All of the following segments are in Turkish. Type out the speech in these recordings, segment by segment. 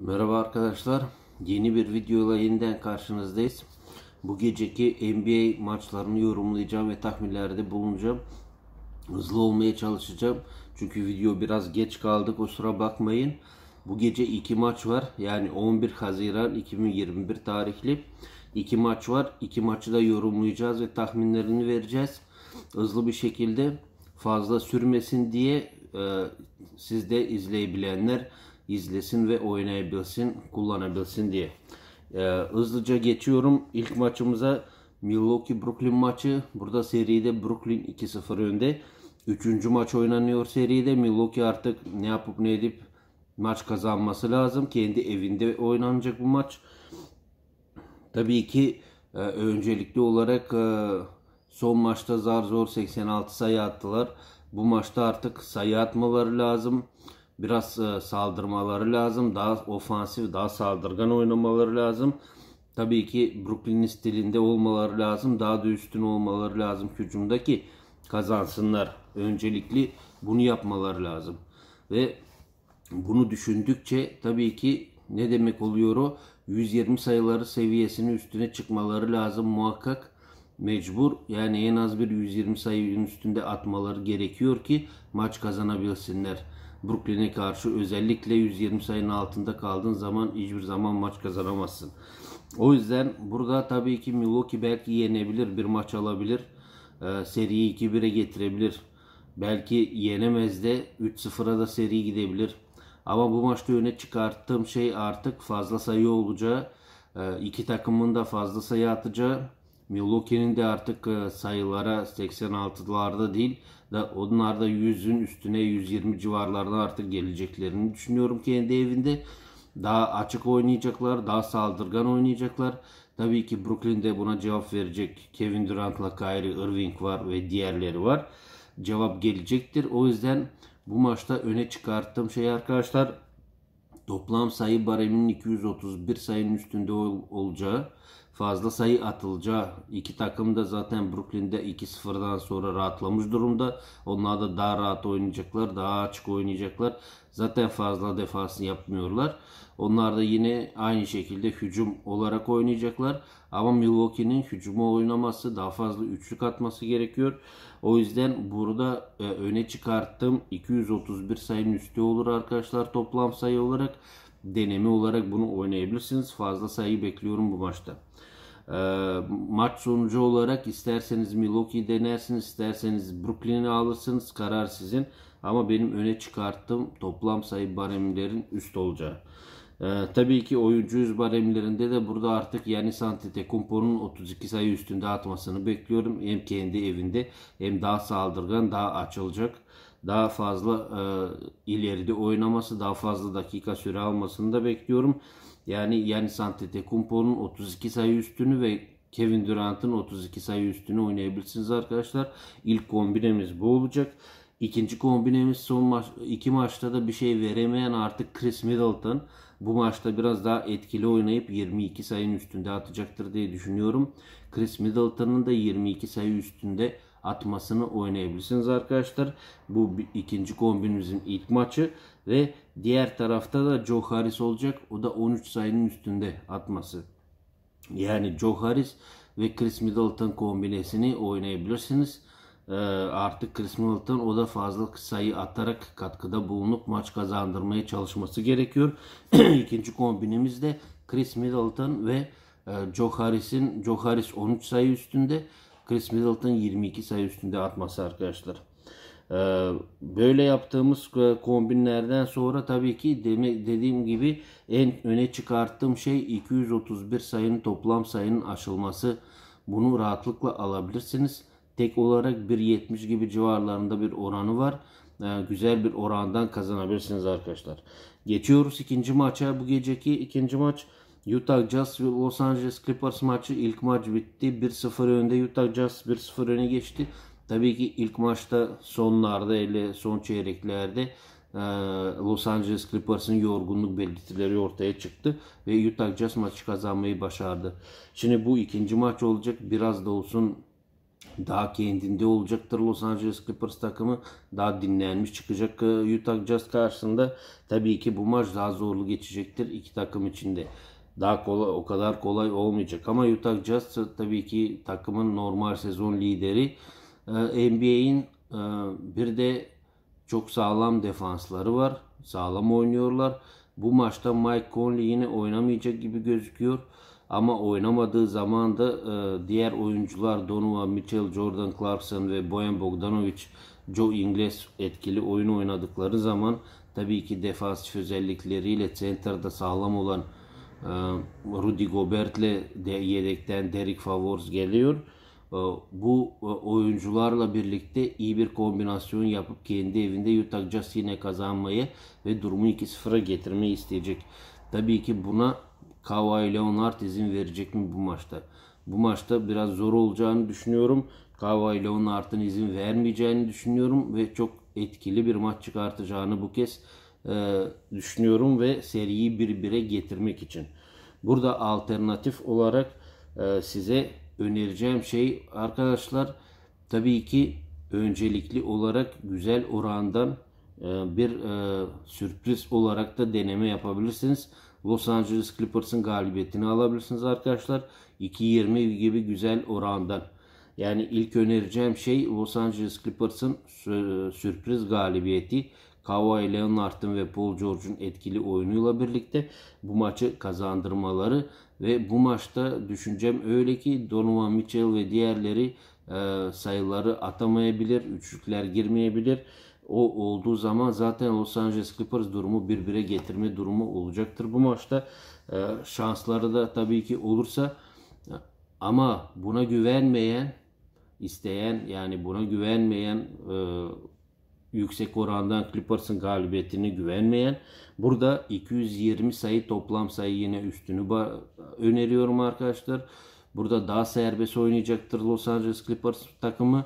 Merhaba arkadaşlar. Yeni bir videoyla yeniden karşınızdayız. Bu geceki NBA maçlarını yorumlayacağım ve tahminlerde bulunacağım. Hızlı olmaya çalışacağım. Çünkü video biraz geç kaldı. Kusura bakmayın. Bu gece iki maç var. Yani 11 Haziran 2021 tarihli iki maç var. İki maçı da yorumlayacağız ve tahminlerini vereceğiz. Hızlı bir şekilde fazla sürmesin diye e, siz izleyebilenler izlesin ve oynayabilsin, kullanabilsin diye. E, hızlıca geçiyorum. İlk maçımıza Milwaukee Brooklyn maçı. Burada seride Brooklyn 2-0 önde. Üçüncü maç oynanıyor seride. Milwaukee artık ne yapıp ne edip maç kazanması lazım. Kendi evinde oynanacak bu maç. Tabii ki e, öncelikli olarak e, son maçta zar zor 86 sayı attılar. Bu maçta artık sayı atmaları lazım biraz e, saldırmaları lazım. Daha ofansif, daha saldırgan oynamaları lazım. Tabii ki Brooklyn'in stilinde olmaları lazım. Daha da üstün olmaları lazım hücumda kazansınlar. Öncelikli bunu yapmaları lazım. Ve bunu düşündükçe tabii ki ne demek oluyor o? 120 sayıları seviyesinin üstüne çıkmaları lazım muhakkak. Mecbur yani en az bir 120 sayının üstünde atmaları gerekiyor ki maç kazanabilsinler. Brooklyn'e karşı özellikle 120 sayının altında kaldığın zaman hiçbir zaman maç kazanamazsın. O yüzden burada tabii ki Milwaukee belki yenebilir, bir maç alabilir. E, seriyi 2-1'e getirebilir. Belki yenemez de 3-0'a da seri gidebilir. Ama bu maçta öne çıkarttığım şey artık fazla sayı olacağı. E, iki takımın da fazla sayı atacağı. Milwaukee'nin de artık e, sayılara 86'larda değil da onlar da 100'ün üstüne 120 civarlarına artık geleceklerini düşünüyorum kendi evinde. Daha açık oynayacaklar, daha saldırgan oynayacaklar. Tabii ki Brooklyn'de buna cevap verecek Kevin Durant'la Kyrie Irving var ve diğerleri var. Cevap gelecektir. O yüzden bu maçta öne çıkarttığım şey arkadaşlar toplam sayı bareminin 231 sayının üstünde olacağı fazla sayı atılacağı iki takım da zaten Brooklyn'de 2-0'dan sonra rahatlamış durumda. Onlar da daha rahat oynayacaklar, daha açık oynayacaklar. Zaten fazla defans yapmıyorlar. Onlar da yine aynı şekilde hücum olarak oynayacaklar. Ama Milwaukee'nin hücumu oynaması, daha fazla üçlük atması gerekiyor. O yüzden burada e, öne çıkarttım. 231 sayının üstü olur arkadaşlar toplam sayı olarak deneme olarak bunu oynayabilirsiniz. Fazla sayı bekliyorum bu maçta. E, maç sonucu olarak isterseniz Milwaukee denersiniz, isterseniz Brooklyn'i alırsınız. Karar sizin. Ama benim öne çıkarttığım toplam sayı baremlerin üst olacağı. E, tabii ki oyuncu yüz baremlerinde de burada artık yani Antetokounmpo'nun 32 sayı üstünde atmasını bekliyorum. Hem kendi evinde hem daha saldırgan, daha açılacak daha fazla e, ileride oynaması, daha fazla dakika süre almasını da bekliyorum. Yani yani Santetecumpo'nun 32 sayı üstünü ve Kevin Durant'ın 32 sayı üstünü oynayabilirsiniz arkadaşlar. İlk kombinemiz bu olacak. İkinci kombinemiz son maç, iki maçta da bir şey veremeyen artık Chris Middleton. Bu maçta biraz daha etkili oynayıp 22 sayının üstünde atacaktır diye düşünüyorum. Chris Middleton'ın da 22 sayı üstünde atmasını oynayabilirsiniz arkadaşlar. Bu ikinci kombinimizin ilk maçı ve diğer tarafta da Joe Harris olacak. O da 13 sayının üstünde atması. Yani Joe Harris ve Chris Middleton kombinesini oynayabilirsiniz. Ee, artık Chris Middleton o da fazla sayı atarak katkıda bulunup maç kazandırmaya çalışması gerekiyor. İkinci kombinimiz de Chris Middleton ve e, Joe Harris'in Joe Harris 13 sayı üstünde. Chris Middleton 22 sayı üstünde atması arkadaşlar. Ee, böyle yaptığımız e, kombinlerden sonra tabii ki dediğim gibi en öne çıkarttığım şey 231 sayının toplam sayının aşılması. Bunu rahatlıkla alabilirsiniz. Tek olarak 1.70 gibi civarlarında bir oranı var ee, güzel bir orandan kazanabilirsiniz arkadaşlar. Geçiyoruz ikinci maça. Bu geceki ikinci maç Utah Jazz ve Los Angeles Clippers maçı ilk maç bitti. 1-0 önde Utah Jazz 1-0 öne geçti. Tabii ki ilk maçta sonlarda ele son çeyreklerde Los Angeles Clippers'ın yorgunluk belirtileri ortaya çıktı ve Utah Jazz maçı kazanmayı başardı. Şimdi bu ikinci maç olacak. Biraz da olsun daha kendinde olacaktır Los Angeles Clippers takımı. Daha dinlenmiş çıkacak Utah Jazz karşısında. Tabii ki bu maç daha zorlu geçecektir iki takım içinde daha kolay, o kadar kolay olmayacak. Ama Utah Jazz tabii ki takımın normal sezon lideri. Ee, NBA'in e, bir de çok sağlam defansları var. Sağlam oynuyorlar. Bu maçta Mike Conley yine oynamayacak gibi gözüküyor. Ama oynamadığı zaman da e, diğer oyuncular Donovan Mitchell, Jordan Clarkson ve Boyan Bogdanovic, Joe Ingles etkili oyun oynadıkları zaman tabii ki defansif özellikleriyle center'da sağlam olan ee, Rudy Gobert'le de yedekten Derek Favors geliyor. Ee, bu e, oyuncularla birlikte iyi bir kombinasyon yapıp kendi evinde Utah Jazz yine kazanmayı ve durumu 2-0'a getirmeyi isteyecek. Tabii ki buna Kawhi Leonard izin verecek mi bu maçta? Bu maçta biraz zor olacağını düşünüyorum. Kawhi Leonard'ın izin vermeyeceğini düşünüyorum ve çok etkili bir maç çıkartacağını bu kez e, düşünüyorum ve seriyi birbire getirmek için. Burada alternatif olarak e, size önereceğim şey arkadaşlar tabii ki öncelikli olarak güzel orandan e, bir e, sürpriz olarak da deneme yapabilirsiniz. Los Angeles Clippers'ın galibiyetini alabilirsiniz arkadaşlar. 2.20 gibi güzel orandan. Yani ilk önereceğim şey Los Angeles Clippers'ın sürpriz galibiyeti. Kawhi Leonard'ın ve Paul George'un etkili oyunuyla birlikte bu maçı kazandırmaları ve bu maçta düşüncem öyle ki Donovan Mitchell ve diğerleri e, sayıları atamayabilir, üçlükler girmeyebilir. O olduğu zaman zaten Los Angeles Clippers durumu birbire getirme durumu olacaktır bu maçta. E, şansları da tabii ki olursa ama buna güvenmeyen isteyen yani buna güvenmeyen e, yüksek orandan Clippers'ın galibiyetini güvenmeyen. Burada 220 sayı toplam sayı yine üstünü öneriyorum arkadaşlar. Burada daha serbest oynayacaktır Los Angeles Clippers takımı.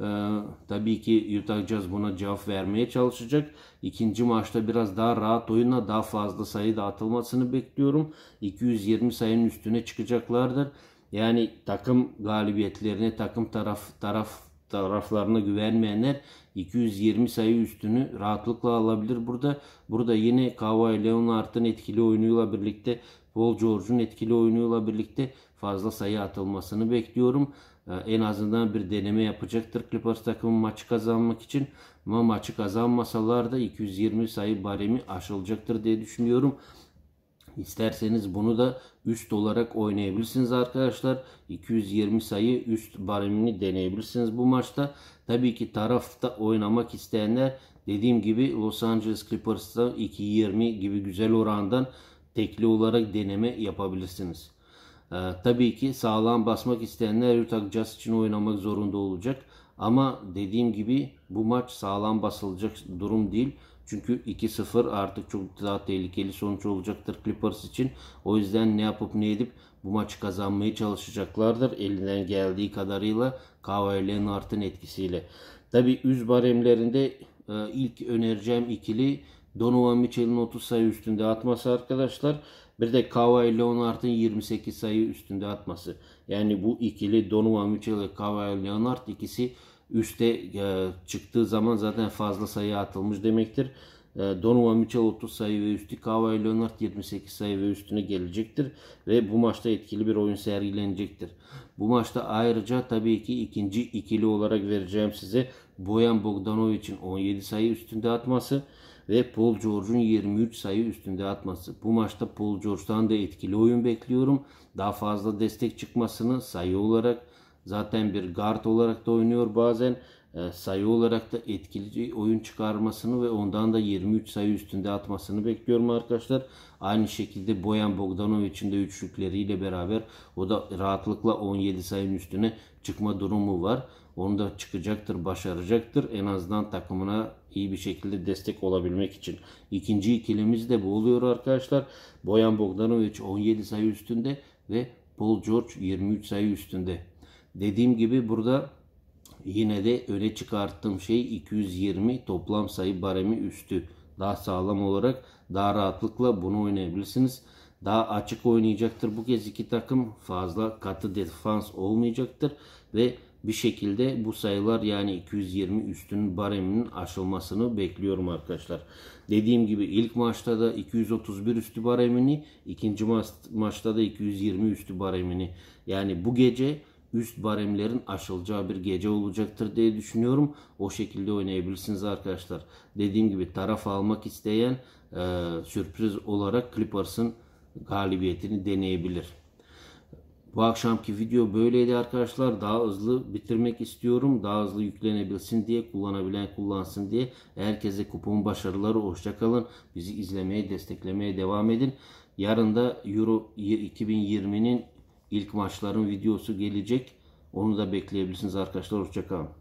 Ee, tabii ki Utah Jazz buna cevap vermeye çalışacak. İkinci maçta biraz daha rahat oyuna daha fazla sayıda atılmasını bekliyorum. 220 sayının üstüne çıkacaklardır. Yani takım galibiyetlerine, takım taraf taraf taraflarına güvenmeyenler 220 sayı üstünü rahatlıkla alabilir burada. Burada yine Kawhi Leonard'ın etkili oyunuyla birlikte Paul George'un etkili oyunuyla birlikte fazla sayı atılmasını bekliyorum. Ee, en azından bir deneme yapacaktır Clippers takımı maçı kazanmak için. Ama maçı kazanmasalar da 220 sayı baremi aşılacaktır diye düşünüyorum. İsterseniz bunu da üst olarak oynayabilirsiniz arkadaşlar. 220 sayı üst baremini deneyebilirsiniz bu maçta. Tabii ki tarafta oynamak isteyenler dediğim gibi Los Angeles Clippers'ta 2.20 gibi güzel orandan tekli olarak deneme yapabilirsiniz. Ee, tabii ki sağlam basmak isteyenler Utah Jazz için oynamak zorunda olacak. Ama dediğim gibi bu maç sağlam basılacak durum değil. Çünkü 2-0 artık çok daha tehlikeli sonuç olacaktır Clippers için. O yüzden ne yapıp ne edip bu maçı kazanmaya çalışacaklardır. Elinden geldiği kadarıyla Kawhi Leonard'ın etkisiyle. Tabi üz baremlerinde e, ilk önereceğim ikili Donovan Mitchell'in 30 sayı üstünde atması arkadaşlar. Bir de Kawhi Leonard'ın 28 sayı üstünde atması. Yani bu ikili Donovan Mitchell ve Kawhi Leonard ikisi üste e, çıktığı zaman zaten fazla sayı atılmış demektir. E, Donovan Mitchell 30 sayı ve üstü, Kawhi Leonard 78 sayı ve üstüne gelecektir ve bu maçta etkili bir oyun sergilenecektir. Bu maçta ayrıca tabii ki ikinci ikili olarak vereceğim size Boyan Bogdanovic'in 17 sayı üstünde atması ve Paul George'un 23 sayı üstünde atması. Bu maçta Paul George'dan da etkili oyun bekliyorum. Daha fazla destek çıkmasını sayı olarak Zaten bir guard olarak da oynuyor bazen. Ee, sayı olarak da etkili oyun çıkarmasını ve ondan da 23 sayı üstünde atmasını bekliyorum arkadaşlar. Aynı şekilde Boyan Bogdanovic'in de üçlükleriyle beraber o da rahatlıkla 17 sayının üstüne çıkma durumu var. Onu da çıkacaktır, başaracaktır. En azından takımına iyi bir şekilde destek olabilmek için. İkinci ikilimiz de bu oluyor arkadaşlar. Boyan Bogdanovic 17 sayı üstünde ve Paul George 23 sayı üstünde. Dediğim gibi burada yine de öne çıkarttığım şey 220 toplam sayı baremi üstü. Daha sağlam olarak daha rahatlıkla bunu oynayabilirsiniz. Daha açık oynayacaktır bu kez iki takım. Fazla katı defans olmayacaktır ve bir şekilde bu sayılar yani 220 üstünün bareminin aşılmasını bekliyorum arkadaşlar. Dediğim gibi ilk maçta da 231 üstü baremini, ikinci maçta da 220 üstü baremini yani bu gece üst baremlerin aşılacağı bir gece olacaktır diye düşünüyorum. O şekilde oynayabilirsiniz arkadaşlar. Dediğim gibi taraf almak isteyen e, sürpriz olarak Clippers'ın galibiyetini deneyebilir. Bu akşamki video böyleydi arkadaşlar. Daha hızlı bitirmek istiyorum. Daha hızlı yüklenebilsin diye kullanabilen kullansın diye. Herkese kupon başarıları. Hoşçakalın. Bizi izlemeye desteklemeye devam edin. Yarın da Euro 2020'nin İlk maçların videosu gelecek. Onu da bekleyebilirsiniz arkadaşlar. Hoşçakalın.